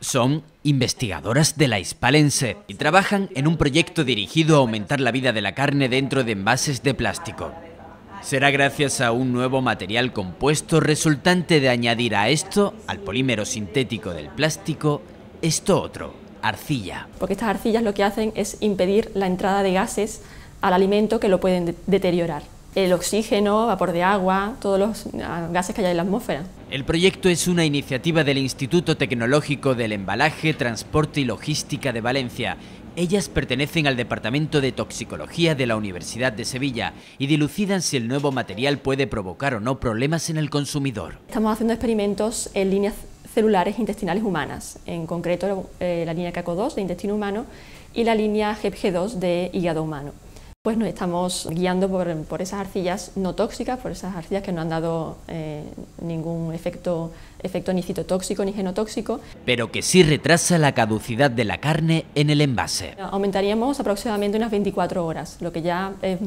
Son investigadoras de la Hispalense y trabajan en un proyecto dirigido a aumentar la vida de la carne dentro de envases de plástico. Será gracias a un nuevo material compuesto resultante de añadir a esto, al polímero sintético del plástico, esto otro, arcilla. Porque estas arcillas lo que hacen es impedir la entrada de gases al alimento que lo pueden deteriorar el oxígeno, vapor de agua, todos los gases que hay en la atmósfera. El proyecto es una iniciativa del Instituto Tecnológico del Embalaje, Transporte y Logística de Valencia. Ellas pertenecen al Departamento de Toxicología de la Universidad de Sevilla y dilucidan si el nuevo material puede provocar o no problemas en el consumidor. Estamos haciendo experimentos en líneas celulares intestinales humanas, en concreto eh, la línea CACO2 de intestino humano y la línea GEPG2 de hígado humano pues nos estamos guiando por, esas arcillas no tóxicas, por esas arcillas que no han dado eh, ningún efecto, efecto ni citotóxico ni genotóxico. Pero que sí retrasa la caducidad de la carne en el envase. Aumentaríamos aproximadamente unas 24 horas, lo que ya eh,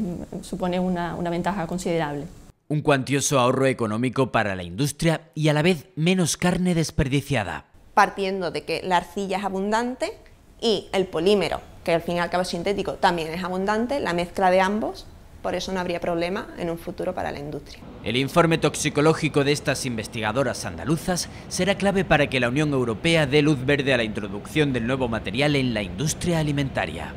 supone una, una ventaja considerable. Un cuantioso ahorro económico para la industria y a la vez menos carne desperdiciada. Partiendo de que la arcilla es abundante, y el polímero, que al fin y al cabo es sintético, también es abundante, la mezcla de ambos, por eso no habría problema en un futuro para la industria. El informe toxicológico de estas investigadoras andaluzas será clave para que la Unión Europea dé luz verde a la introducción del nuevo material en la industria alimentaria.